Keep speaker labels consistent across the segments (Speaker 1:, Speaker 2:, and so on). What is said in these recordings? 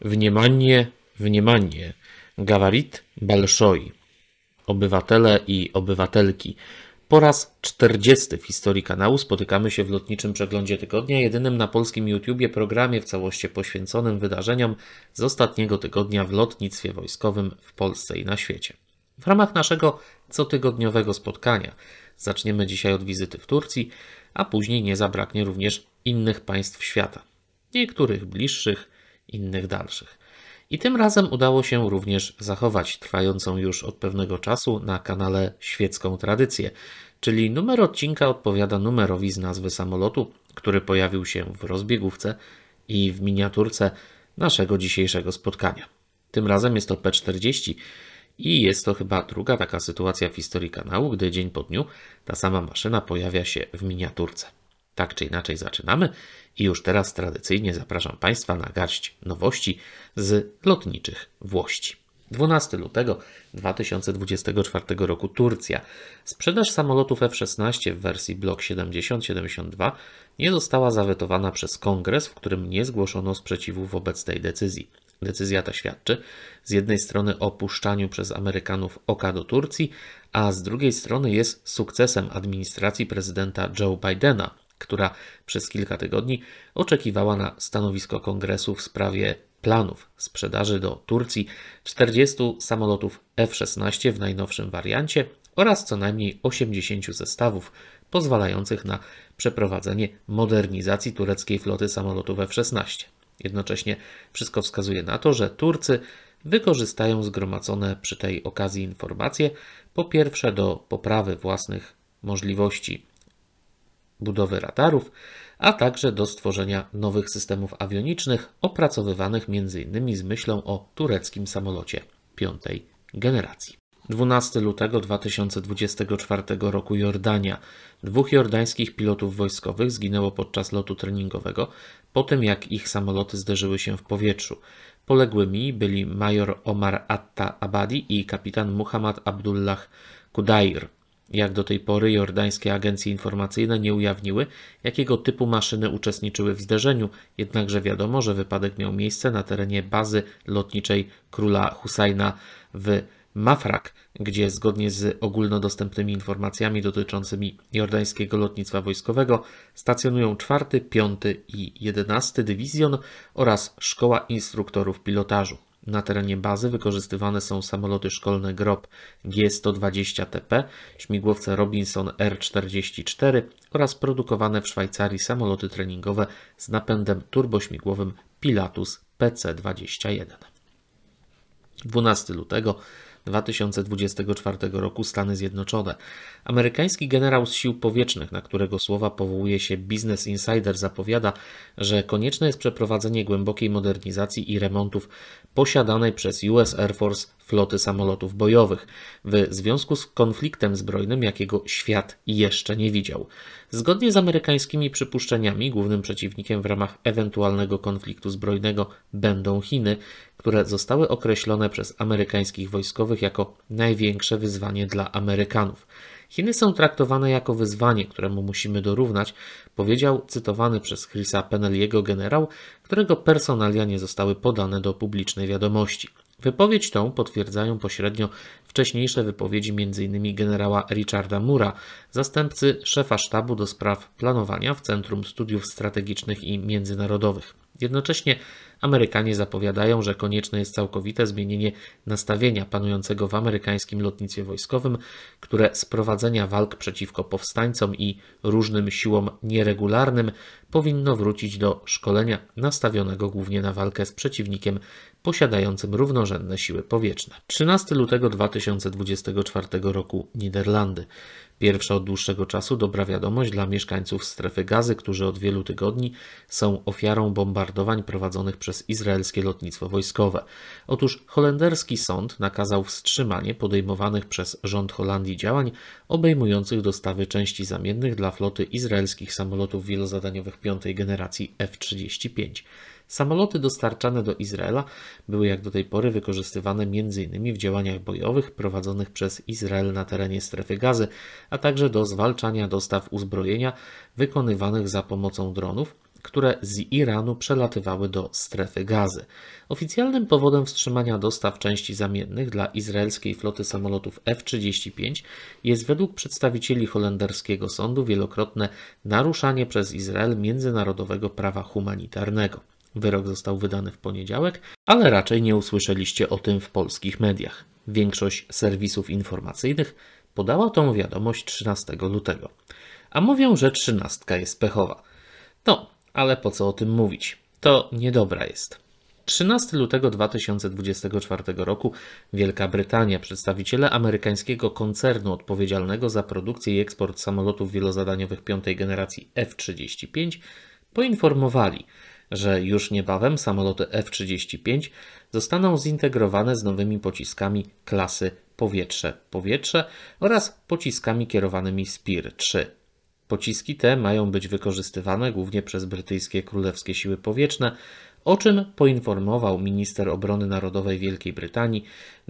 Speaker 1: Wniemanie, wniemanie. Gawarit Balszoi. Obywatele i obywatelki. Po raz 40 w historii kanału spotykamy się w lotniczym przeglądzie tygodnia, jedynym na polskim YouTubie programie w całości poświęconym wydarzeniom z ostatniego tygodnia w lotnictwie wojskowym w Polsce i na świecie. W ramach naszego cotygodniowego spotkania zaczniemy dzisiaj od wizyty w Turcji, a później nie zabraknie również innych państw świata. Niektórych bliższych, innych dalszych. I tym razem udało się również zachować trwającą już od pewnego czasu na kanale świecką tradycję, czyli numer odcinka odpowiada numerowi z nazwy samolotu, który pojawił się w rozbiegówce i w miniaturce naszego dzisiejszego spotkania. Tym razem jest to P40 i jest to chyba druga taka sytuacja w historii kanału, gdy dzień po dniu ta sama maszyna pojawia się w miniaturce. Tak czy inaczej zaczynamy i już teraz tradycyjnie zapraszam Państwa na garść nowości z lotniczych Włości. 12 lutego 2024 roku Turcja. Sprzedaż samolotów F-16 w wersji Block 70-72 nie została zawetowana przez kongres, w którym nie zgłoszono sprzeciwu wobec tej decyzji. Decyzja ta świadczy z jednej strony o puszczaniu przez Amerykanów oka do Turcji, a z drugiej strony jest sukcesem administracji prezydenta Joe Bidena, która przez kilka tygodni oczekiwała na stanowisko kongresu w sprawie planów sprzedaży do Turcji 40 samolotów F-16 w najnowszym wariancie oraz co najmniej 80 zestawów pozwalających na przeprowadzenie modernizacji tureckiej floty samolotów F-16. Jednocześnie wszystko wskazuje na to, że Turcy wykorzystają zgromadzone przy tej okazji informacje po pierwsze do poprawy własnych możliwości budowy radarów, a także do stworzenia nowych systemów awionicznych, opracowywanych m.in. z myślą o tureckim samolocie piątej generacji. 12 lutego 2024 roku Jordania. Dwóch jordańskich pilotów wojskowych zginęło podczas lotu treningowego, po tym jak ich samoloty zderzyły się w powietrzu. Poległymi byli major Omar Atta Abadi i kapitan Muhammad Abdullah Kudair. Jak do tej pory jordańskie agencje informacyjne nie ujawniły, jakiego typu maszyny uczestniczyły w zderzeniu, jednakże wiadomo, że wypadek miał miejsce na terenie bazy lotniczej króla Husajna w Mafrak, gdzie zgodnie z ogólnodostępnymi informacjami dotyczącymi jordańskiego lotnictwa wojskowego stacjonują 4, 5 i 11 Dywizjon oraz Szkoła Instruktorów Pilotażu. Na terenie bazy wykorzystywane są samoloty szkolne GROB G-120TP, śmigłowce Robinson R-44 oraz produkowane w Szwajcarii samoloty treningowe z napędem turbośmigłowym Pilatus PC-21. 12 lutego 2024 roku Stany Zjednoczone. Amerykański generał z sił powietrznych, na którego słowa powołuje się Business Insider, zapowiada, że konieczne jest przeprowadzenie głębokiej modernizacji i remontów posiadanej przez US Air Force floty samolotów bojowych w związku z konfliktem zbrojnym, jakiego świat jeszcze nie widział. Zgodnie z amerykańskimi przypuszczeniami, głównym przeciwnikiem w ramach ewentualnego konfliktu zbrojnego będą Chiny, które zostały określone przez amerykańskich wojskowych jako największe wyzwanie dla Amerykanów. Chiny są traktowane jako wyzwanie, któremu musimy dorównać, powiedział cytowany przez Chrisa Peneliego generał, którego personalia nie zostały podane do publicznej wiadomości. Wypowiedź tą potwierdzają pośrednio wcześniejsze wypowiedzi m.in. generała Richarda Mura, zastępcy szefa sztabu do spraw planowania w Centrum Studiów Strategicznych i Międzynarodowych. Jednocześnie Amerykanie zapowiadają, że konieczne jest całkowite zmienienie nastawienia panującego w amerykańskim lotnictwie wojskowym, które z prowadzenia walk przeciwko powstańcom i różnym siłom nieregularnym powinno wrócić do szkolenia nastawionego głównie na walkę z przeciwnikiem posiadającym równorzędne siły powietrzne. 13 lutego 2024 roku Niderlandy. Pierwsza od dłuższego czasu dobra wiadomość dla mieszkańców strefy gazy, którzy od wielu tygodni są ofiarą bombardowań prowadzonych przez izraelskie lotnictwo wojskowe. Otóż holenderski sąd nakazał wstrzymanie podejmowanych przez rząd Holandii działań obejmujących dostawy części zamiennych dla floty izraelskich samolotów wielozadaniowych piątej generacji F-35. Samoloty dostarczane do Izraela były jak do tej pory wykorzystywane m.in. w działaniach bojowych prowadzonych przez Izrael na terenie strefy gazy, a także do zwalczania dostaw uzbrojenia wykonywanych za pomocą dronów, które z Iranu przelatywały do strefy gazy. Oficjalnym powodem wstrzymania dostaw części zamiennych dla izraelskiej floty samolotów F-35 jest według przedstawicieli holenderskiego sądu wielokrotne naruszanie przez Izrael międzynarodowego prawa humanitarnego. Wyrok został wydany w poniedziałek, ale raczej nie usłyszeliście o tym w polskich mediach. Większość serwisów informacyjnych podała tą wiadomość 13 lutego. A mówią, że trzynastka jest pechowa. No, ale po co o tym mówić? To niedobra jest. 13 lutego 2024 roku Wielka Brytania, przedstawiciele amerykańskiego koncernu odpowiedzialnego za produkcję i eksport samolotów wielozadaniowych piątej generacji F-35, poinformowali, że już niebawem samoloty F-35 zostaną zintegrowane z nowymi pociskami klasy powietrze-powietrze oraz pociskami kierowanymi spear 3 Pociski te mają być wykorzystywane głównie przez brytyjskie Królewskie Siły Powietrzne, o czym poinformował minister obrony narodowej Wielkiej Brytanii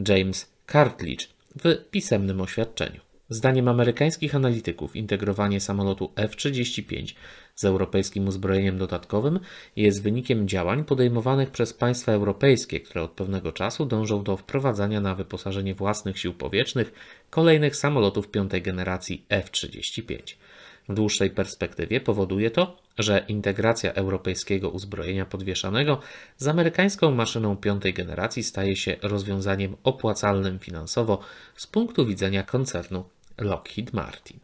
Speaker 1: James Cartledge w pisemnym oświadczeniu. Zdaniem amerykańskich analityków integrowanie samolotu F-35 z europejskim uzbrojeniem dodatkowym jest wynikiem działań podejmowanych przez państwa europejskie, które od pewnego czasu dążą do wprowadzania na wyposażenie własnych sił powietrznych kolejnych samolotów piątej generacji F-35. W dłuższej perspektywie powoduje to, że integracja europejskiego uzbrojenia podwieszanego z amerykańską maszyną piątej generacji staje się rozwiązaniem opłacalnym finansowo z punktu widzenia koncernu Lockheed Martin.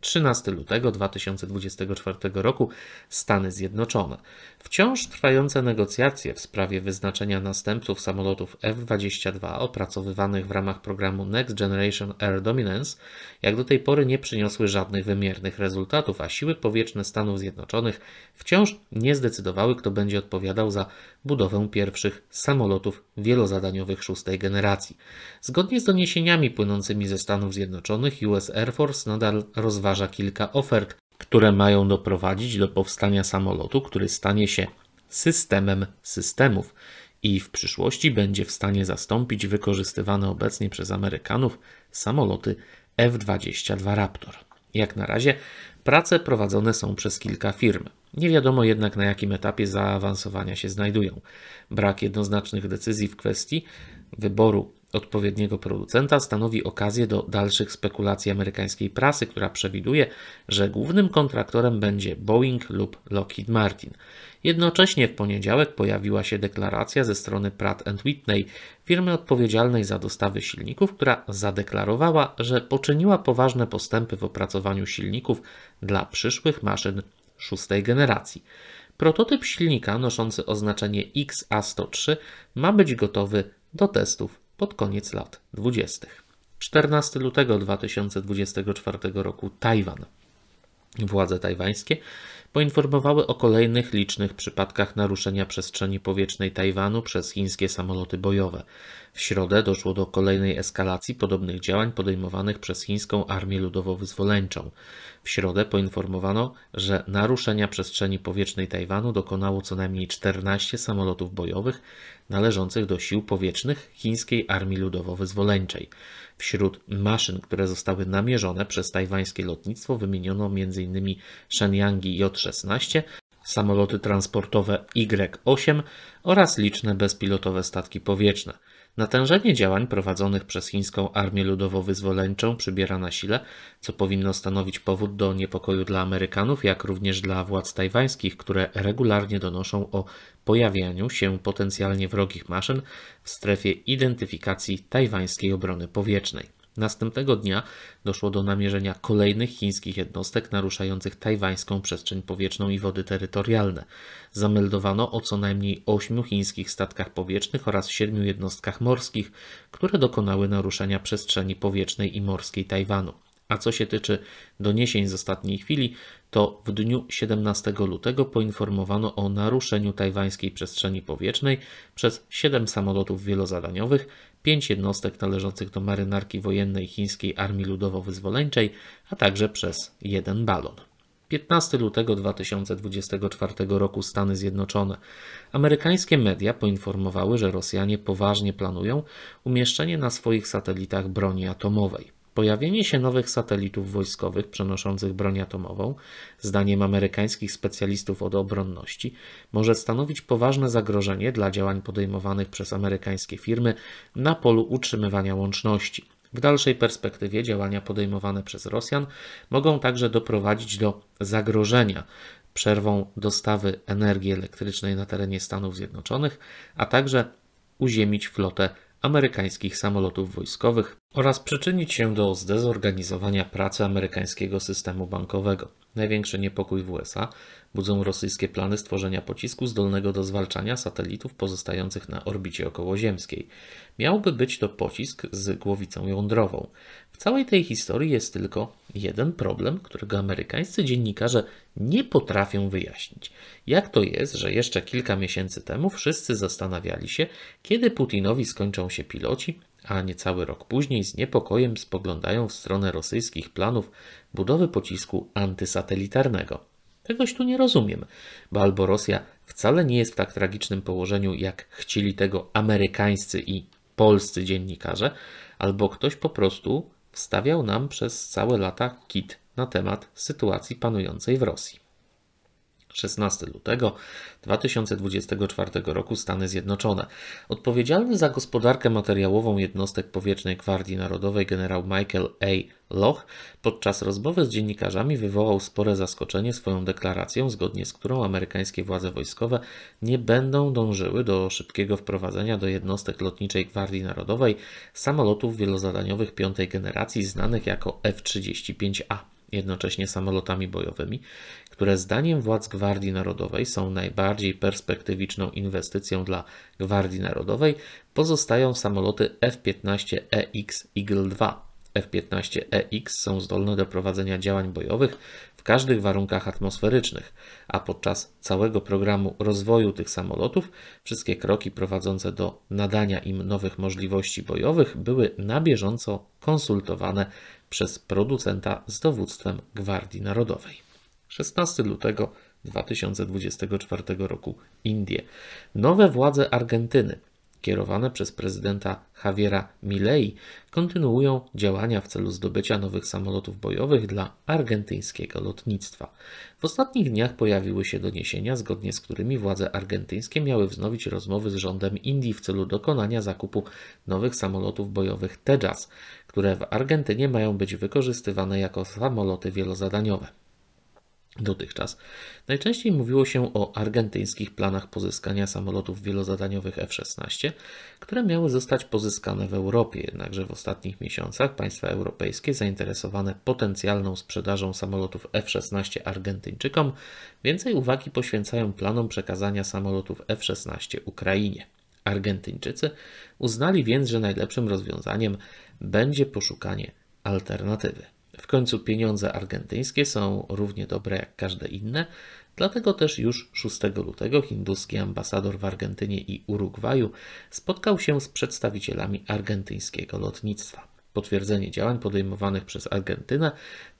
Speaker 1: 13 lutego 2024 roku Stany Zjednoczone. Wciąż trwające negocjacje w sprawie wyznaczenia następców samolotów F-22 opracowywanych w ramach programu Next Generation Air Dominance jak do tej pory nie przyniosły żadnych wymiernych rezultatów, a siły powietrzne Stanów Zjednoczonych wciąż nie zdecydowały, kto będzie odpowiadał za budowę pierwszych samolotów wielozadaniowych szóstej generacji. Zgodnie z doniesieniami płynącymi ze Stanów Zjednoczonych, US Air Force nadal rozważa rozważa kilka ofert, które mają doprowadzić do powstania samolotu, który stanie się systemem systemów i w przyszłości będzie w stanie zastąpić wykorzystywane obecnie przez Amerykanów samoloty F-22 Raptor. Jak na razie prace prowadzone są przez kilka firm. Nie wiadomo jednak na jakim etapie zaawansowania się znajdują. Brak jednoznacznych decyzji w kwestii wyboru odpowiedniego producenta stanowi okazję do dalszych spekulacji amerykańskiej prasy, która przewiduje, że głównym kontraktorem będzie Boeing lub Lockheed Martin. Jednocześnie w poniedziałek pojawiła się deklaracja ze strony Pratt Whitney, firmy odpowiedzialnej za dostawy silników, która zadeklarowała, że poczyniła poważne postępy w opracowaniu silników dla przyszłych maszyn szóstej generacji. Prototyp silnika noszący oznaczenie XA103 ma być gotowy do testów pod koniec lat 20. 14 lutego 2024 roku Tajwan. Władze tajwańskie poinformowały o kolejnych licznych przypadkach naruszenia przestrzeni powietrznej Tajwanu przez chińskie samoloty bojowe. W środę doszło do kolejnej eskalacji podobnych działań podejmowanych przez chińską armię ludowo-wyzwoleńczą. W środę poinformowano, że naruszenia przestrzeni powietrznej Tajwanu dokonało co najmniej 14 samolotów bojowych, należących do sił powietrznych Chińskiej Armii Ludowo-Wyzwoleńczej. Wśród maszyn, które zostały namierzone przez tajwańskie lotnictwo wymieniono m.in. Shenyangi J-16, samoloty transportowe Y-8 oraz liczne bezpilotowe statki powietrzne. Natężenie działań prowadzonych przez chińską armię ludowo-wyzwoleńczą przybiera na sile, co powinno stanowić powód do niepokoju dla Amerykanów, jak również dla władz tajwańskich, które regularnie donoszą o pojawianiu się potencjalnie wrogich maszyn w strefie identyfikacji tajwańskiej obrony powietrznej. Następnego dnia doszło do namierzenia kolejnych chińskich jednostek naruszających tajwańską przestrzeń powietrzną i wody terytorialne. Zameldowano o co najmniej ośmiu chińskich statkach powietrznych oraz siedmiu jednostkach morskich, które dokonały naruszenia przestrzeni powietrznej i morskiej Tajwanu. A co się tyczy doniesień z ostatniej chwili, to w dniu 17 lutego poinformowano o naruszeniu tajwańskiej przestrzeni powietrznej przez siedem samolotów wielozadaniowych, pięć jednostek należących do marynarki wojennej Chińskiej Armii Ludowo-Wyzwoleńczej, a także przez jeden balon. 15 lutego 2024 roku Stany Zjednoczone. Amerykańskie media poinformowały, że Rosjanie poważnie planują umieszczenie na swoich satelitach broni atomowej. Pojawienie się nowych satelitów wojskowych przenoszących broń atomową, zdaniem amerykańskich specjalistów od obronności, może stanowić poważne zagrożenie dla działań podejmowanych przez amerykańskie firmy na polu utrzymywania łączności. W dalszej perspektywie działania podejmowane przez Rosjan mogą także doprowadzić do zagrożenia przerwą dostawy energii elektrycznej na terenie Stanów Zjednoczonych, a także uziemić flotę amerykańskich samolotów wojskowych oraz przyczynić się do zdezorganizowania pracy amerykańskiego systemu bankowego. Największy niepokój w USA budzą rosyjskie plany stworzenia pocisku zdolnego do zwalczania satelitów pozostających na orbicie okołoziemskiej. Miałby być to pocisk z głowicą jądrową. W całej tej historii jest tylko jeden problem, którego amerykańscy dziennikarze nie potrafią wyjaśnić. Jak to jest, że jeszcze kilka miesięcy temu wszyscy zastanawiali się, kiedy Putinowi skończą się piloci, a niecały rok później z niepokojem spoglądają w stronę rosyjskich planów budowy pocisku antysatelitarnego. Czegoś tu nie rozumiem, bo albo Rosja wcale nie jest w tak tragicznym położeniu, jak chcieli tego amerykańscy i polscy dziennikarze, albo ktoś po prostu wstawiał nam przez całe lata kit na temat sytuacji panującej w Rosji. 16 lutego 2024 roku Stany Zjednoczone. Odpowiedzialny za gospodarkę materiałową jednostek powietrznej Gwardii Narodowej generał Michael A. Loch podczas rozmowy z dziennikarzami wywołał spore zaskoczenie swoją deklaracją, zgodnie z którą amerykańskie władze wojskowe nie będą dążyły do szybkiego wprowadzenia do jednostek lotniczej Gwardii Narodowej samolotów wielozadaniowych piątej generacji znanych jako F-35A jednocześnie samolotami bojowymi, które zdaniem władz Gwardii Narodowej są najbardziej perspektywiczną inwestycją dla Gwardii Narodowej, pozostają samoloty F-15EX Eagle II. F-15EX są zdolne do prowadzenia działań bojowych w każdych warunkach atmosferycznych, a podczas całego programu rozwoju tych samolotów wszystkie kroki prowadzące do nadania im nowych możliwości bojowych były na bieżąco konsultowane przez producenta z dowództwem Gwardii Narodowej. 16 lutego 2024 roku Indie. Nowe władze Argentyny, kierowane przez prezydenta Javiera Milei, kontynuują działania w celu zdobycia nowych samolotów bojowych dla argentyńskiego lotnictwa. W ostatnich dniach pojawiły się doniesienia, zgodnie z którymi władze argentyńskie miały wznowić rozmowy z rządem Indii w celu dokonania zakupu nowych samolotów bojowych Tejas, które w Argentynie mają być wykorzystywane jako samoloty wielozadaniowe. Dotychczas najczęściej mówiło się o argentyńskich planach pozyskania samolotów wielozadaniowych F-16, które miały zostać pozyskane w Europie, jednakże w ostatnich miesiącach państwa europejskie zainteresowane potencjalną sprzedażą samolotów F-16 Argentyńczykom więcej uwagi poświęcają planom przekazania samolotów F-16 Ukrainie. Argentyńczycy uznali więc, że najlepszym rozwiązaniem będzie poszukanie alternatywy. W końcu pieniądze argentyńskie są równie dobre jak każde inne, dlatego też już 6 lutego hinduski ambasador w Argentynie i Urugwaju spotkał się z przedstawicielami argentyńskiego lotnictwa. Potwierdzenie działań podejmowanych przez Argentynę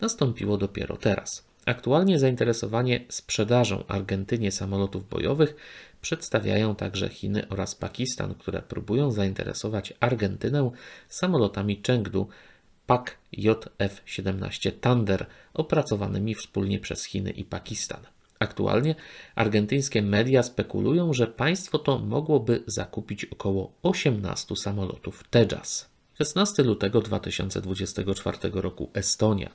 Speaker 1: nastąpiło dopiero teraz. Aktualnie zainteresowanie sprzedażą Argentynie samolotów bojowych przedstawiają także Chiny oraz Pakistan, które próbują zainteresować Argentynę samolotami Chengdu, PAK JF-17 Thunder opracowanymi wspólnie przez Chiny i Pakistan. Aktualnie argentyńskie media spekulują, że państwo to mogłoby zakupić około 18 samolotów Tejas. 16 lutego 2024 roku Estonia.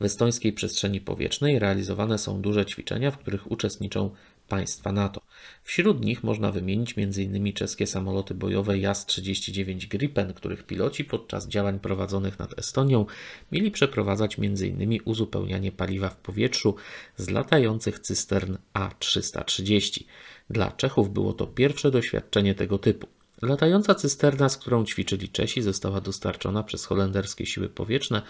Speaker 1: W estońskiej przestrzeni powietrznej realizowane są duże ćwiczenia, w których uczestniczą państwa NATO. Wśród nich można wymienić m.in. czeskie samoloty bojowe JAS-39 Gripen, których piloci podczas działań prowadzonych nad Estonią mieli przeprowadzać m.in. uzupełnianie paliwa w powietrzu z latających cystern A-330. Dla Czechów było to pierwsze doświadczenie tego typu. Latająca cysterna, z którą ćwiczyli Czesi, została dostarczona przez holenderskie siły powietrzne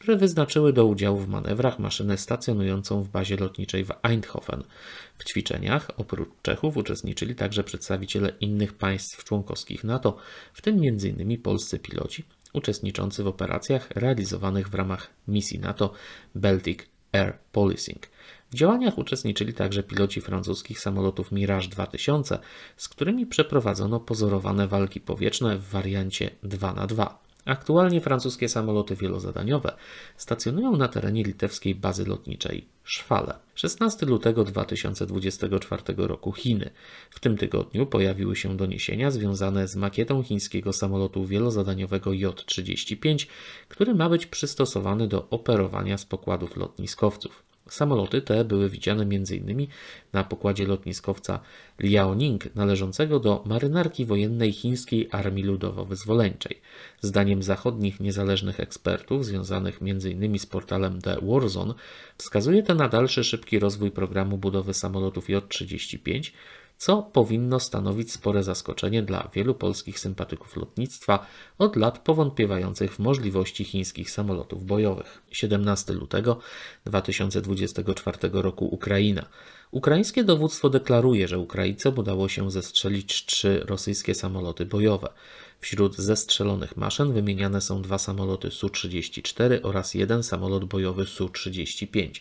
Speaker 1: które wyznaczyły do udziału w manewrach maszynę stacjonującą w bazie lotniczej w Eindhoven. W ćwiczeniach oprócz Czechów uczestniczyli także przedstawiciele innych państw członkowskich NATO, w tym m.in. polscy piloci uczestniczący w operacjach realizowanych w ramach misji NATO Baltic Air Policing. W działaniach uczestniczyli także piloci francuskich samolotów Mirage 2000, z którymi przeprowadzono pozorowane walki powietrzne w wariancie 2 na 2. Aktualnie francuskie samoloty wielozadaniowe stacjonują na terenie litewskiej bazy lotniczej Szwale. 16 lutego 2024 roku Chiny. W tym tygodniu pojawiły się doniesienia związane z makietą chińskiego samolotu wielozadaniowego J-35, który ma być przystosowany do operowania z pokładów lotniskowców. Samoloty te były widziane m.in. na pokładzie lotniskowca Liaoning należącego do marynarki wojennej Chińskiej Armii Ludowo-Wyzwoleńczej. Zdaniem zachodnich niezależnych ekspertów, związanych m.in. z portalem The Warzone, wskazuje to na dalszy szybki rozwój programu budowy samolotów J-35, co powinno stanowić spore zaskoczenie dla wielu polskich sympatyków lotnictwa od lat powątpiewających w możliwości chińskich samolotów bojowych. 17 lutego 2024 roku Ukraina. Ukraińskie dowództwo deklaruje, że Ukraińcom udało się zestrzelić trzy rosyjskie samoloty bojowe. Wśród zestrzelonych maszyn wymieniane są dwa samoloty Su-34 oraz jeden samolot bojowy Su-35.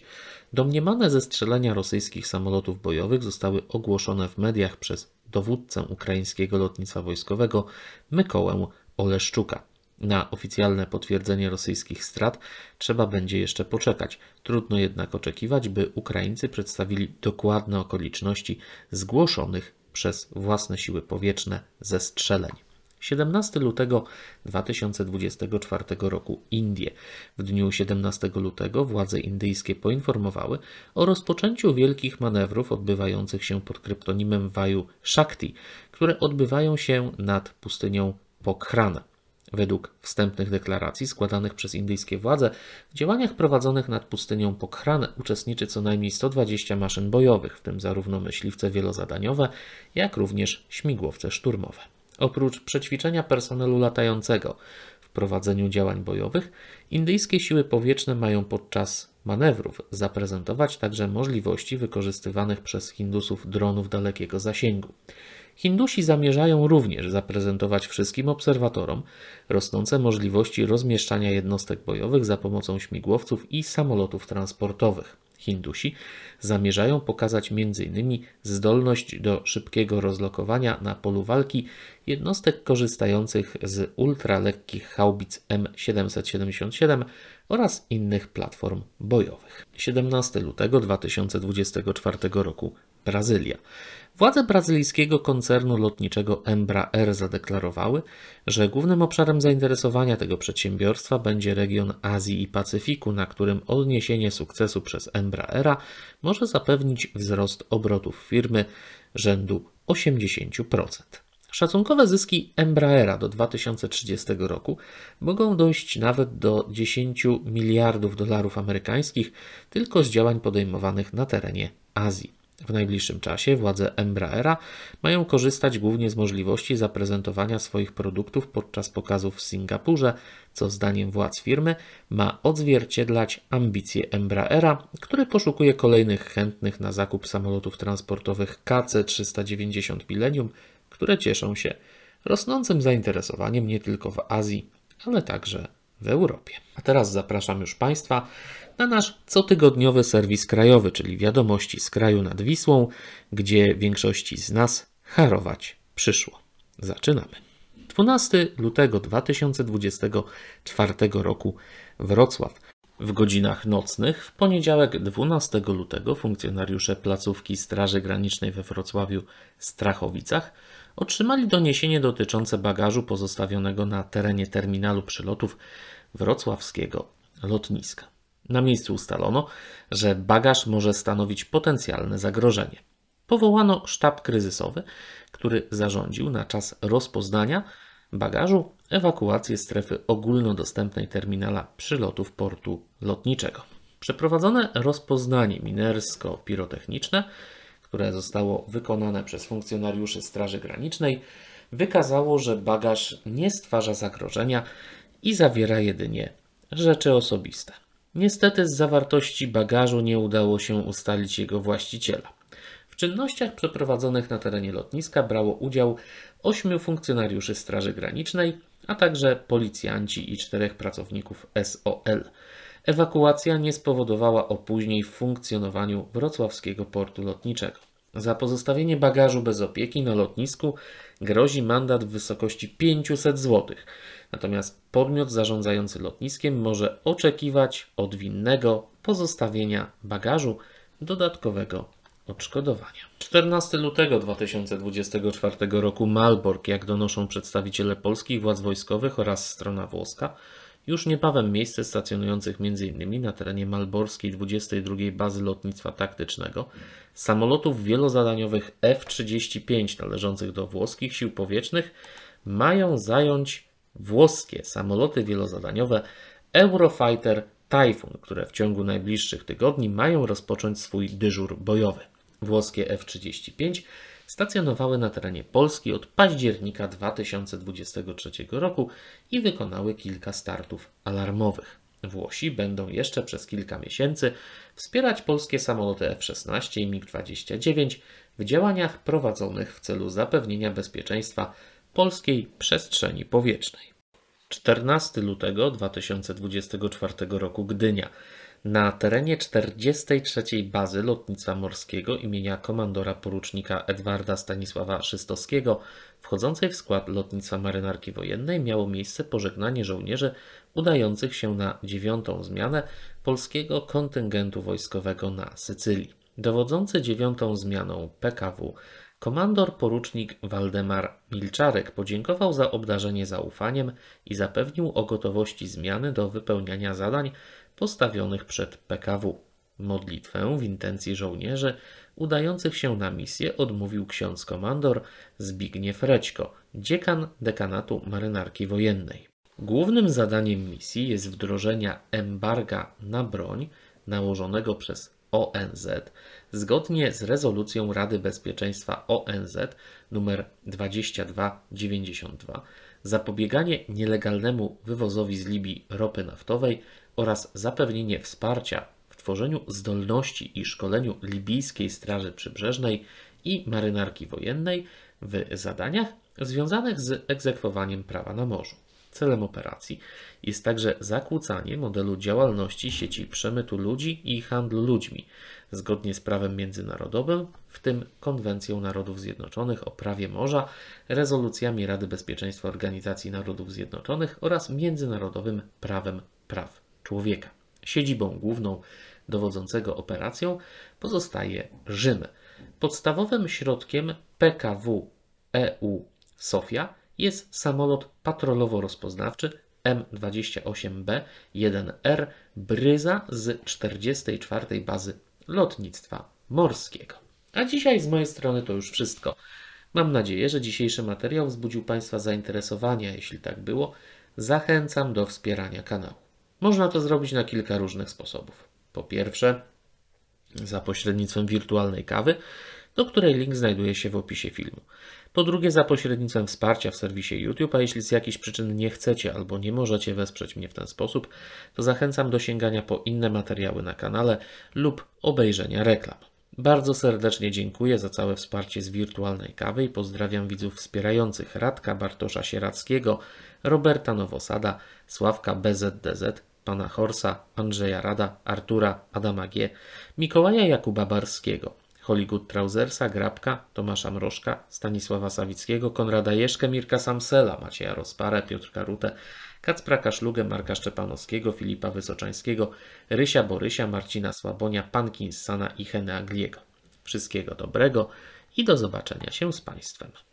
Speaker 1: Domniemane zestrzelenia rosyjskich samolotów bojowych zostały ogłoszone w mediach przez dowódcę ukraińskiego lotnictwa wojskowego Mykołę Oleszczuka. Na oficjalne potwierdzenie rosyjskich strat trzeba będzie jeszcze poczekać. Trudno jednak oczekiwać, by Ukraińcy przedstawili dokładne okoliczności zgłoszonych przez własne siły powietrzne zestrzeleń. 17 lutego 2024 roku Indie. W dniu 17 lutego władze indyjskie poinformowały o rozpoczęciu wielkich manewrów odbywających się pod kryptonimem Waju Shakti, które odbywają się nad pustynią Pokhran. Według wstępnych deklaracji składanych przez indyjskie władze, w działaniach prowadzonych nad pustynią Pokhran uczestniczy co najmniej 120 maszyn bojowych, w tym zarówno myśliwce wielozadaniowe, jak również śmigłowce szturmowe. Oprócz przećwiczenia personelu latającego w prowadzeniu działań bojowych, indyjskie siły powietrzne mają podczas manewrów zaprezentować także możliwości wykorzystywanych przez Hindusów dronów dalekiego zasięgu. Hindusi zamierzają również zaprezentować wszystkim obserwatorom rosnące możliwości rozmieszczania jednostek bojowych za pomocą śmigłowców i samolotów transportowych. Hindusi zamierzają pokazać m.in. zdolność do szybkiego rozlokowania na polu walki jednostek korzystających z ultralekkich haubic M777 oraz innych platform bojowych. 17 lutego 2024 roku Brazylia. Władze brazylijskiego koncernu lotniczego Embraer zadeklarowały, że głównym obszarem zainteresowania tego przedsiębiorstwa będzie region Azji i Pacyfiku, na którym odniesienie sukcesu przez Embraera może zapewnić wzrost obrotów firmy rzędu 80%. Szacunkowe zyski Embraera do 2030 roku mogą dojść nawet do 10 miliardów dolarów amerykańskich tylko z działań podejmowanych na terenie Azji. W najbliższym czasie władze Embraera mają korzystać głównie z możliwości zaprezentowania swoich produktów podczas pokazów w Singapurze, co zdaniem władz firmy ma odzwierciedlać ambicje Embraera, który poszukuje kolejnych chętnych na zakup samolotów transportowych KC-390 Millennium, które cieszą się rosnącym zainteresowaniem nie tylko w Azji, ale także w Europie. A teraz zapraszam już Państwa na nasz cotygodniowy serwis krajowy, czyli wiadomości z kraju nad Wisłą, gdzie większości z nas harować przyszło. Zaczynamy. 12 lutego 2024 roku Wrocław. W godzinach nocnych w poniedziałek 12 lutego funkcjonariusze placówki Straży Granicznej we Wrocławiu Strachowicach otrzymali doniesienie dotyczące bagażu pozostawionego na terenie terminalu przylotów wrocławskiego lotniska. Na miejscu ustalono, że bagaż może stanowić potencjalne zagrożenie. Powołano sztab kryzysowy, który zarządził na czas rozpoznania bagażu ewakuację strefy ogólnodostępnej terminala przylotów portu lotniczego. Przeprowadzone rozpoznanie minersko-pirotechniczne które zostało wykonane przez funkcjonariuszy Straży Granicznej, wykazało, że bagaż nie stwarza zagrożenia i zawiera jedynie rzeczy osobiste. Niestety z zawartości bagażu nie udało się ustalić jego właściciela. W czynnościach przeprowadzonych na terenie lotniska brało udział ośmiu funkcjonariuszy Straży Granicznej, a także policjanci i czterech pracowników SOL. Ewakuacja nie spowodowała opóźnień w funkcjonowaniu wrocławskiego portu lotniczego. Za pozostawienie bagażu bez opieki na lotnisku grozi mandat w wysokości 500 zł, natomiast podmiot zarządzający lotniskiem może oczekiwać od winnego pozostawienia bagażu dodatkowego odszkodowania. 14 lutego 2024 roku Malbork, jak donoszą przedstawiciele polskich władz wojskowych oraz strona włoska, już niebawem miejsce stacjonujących m.in. na terenie malborskiej 22 Bazy Lotnictwa Taktycznego samolotów wielozadaniowych F-35 należących do włoskich sił powietrznych mają zająć włoskie samoloty wielozadaniowe Eurofighter Typhoon, które w ciągu najbliższych tygodni mają rozpocząć swój dyżur bojowy. Włoskie F-35 stacjonowały na terenie Polski od października 2023 roku i wykonały kilka startów alarmowych. Włosi będą jeszcze przez kilka miesięcy wspierać polskie samoloty F-16 i MiG-29 w działaniach prowadzonych w celu zapewnienia bezpieczeństwa polskiej przestrzeni powietrznej. 14 lutego 2024 roku Gdynia. Na terenie 43. Bazy Lotnictwa Morskiego imienia komandora porucznika Edwarda Stanisława Szystowskiego, wchodzącej w skład Lotnictwa Marynarki Wojennej, miało miejsce pożegnanie żołnierzy udających się na dziewiątą zmianę polskiego kontyngentu wojskowego na Sycylii. Dowodzący dziewiątą zmianą PKW Komandor porucznik Waldemar Milczarek podziękował za obdarzenie zaufaniem i zapewnił o gotowości zmiany do wypełniania zadań, postawionych przed PKW. Modlitwę w intencji żołnierzy udających się na misję odmówił ksiądz komandor Zbigniew Rećko, dziekan dekanatu marynarki wojennej. Głównym zadaniem misji jest wdrożenie embarga na broń nałożonego przez ONZ zgodnie z rezolucją Rady Bezpieczeństwa ONZ nr 2292, zapobieganie nielegalnemu wywozowi z Libii ropy naftowej oraz zapewnienie wsparcia w tworzeniu zdolności i szkoleniu libijskiej Straży Przybrzeżnej i marynarki wojennej w zadaniach związanych z egzekwowaniem prawa na morzu. Celem operacji jest także zakłócanie modelu działalności sieci przemytu ludzi i handlu ludźmi, zgodnie z prawem międzynarodowym, w tym Konwencją Narodów Zjednoczonych o prawie morza, rezolucjami Rady Bezpieczeństwa Organizacji Narodów Zjednoczonych oraz międzynarodowym prawem praw człowieka. Siedzibą główną dowodzącego operacją pozostaje Rzym. Podstawowym środkiem PKW EU Sofia jest samolot patrolowo-rozpoznawczy M28B1R Bryza z 44 Bazy Lotnictwa Morskiego. A dzisiaj z mojej strony to już wszystko. Mam nadzieję, że dzisiejszy materiał wzbudził Państwa zainteresowanie. Jeśli tak było, zachęcam do wspierania kanału. Można to zrobić na kilka różnych sposobów. Po pierwsze, za pośrednictwem wirtualnej kawy, do której link znajduje się w opisie filmu. Po drugie, za pośrednictwem wsparcia w serwisie YouTube, a jeśli z jakichś przyczyn nie chcecie albo nie możecie wesprzeć mnie w ten sposób, to zachęcam do sięgania po inne materiały na kanale lub obejrzenia reklam. Bardzo serdecznie dziękuję za całe wsparcie z wirtualnej kawy i pozdrawiam widzów wspierających Radka Bartosza Sierackiego, Roberta Nowosada, Sławka BZDZ, pana Horsa, Andrzeja Rada, Artura, Adama G., Mikołaja Jakuba Barskiego, Hollywood Trousersa, Grabka, Tomasza Mrożka, Stanisława Sawickiego, Konrada Jeszkę, Mirka Samsela, Macieja Rozparę, Piotrka Rutę, Kacpra Kaszlugę, Marka Szczepanowskiego, Filipa Wysoczańskiego, Rysia Borysia, Marcina Słabonia, Pankinsana i Henę Agliego. Wszystkiego dobrego i do zobaczenia się z Państwem.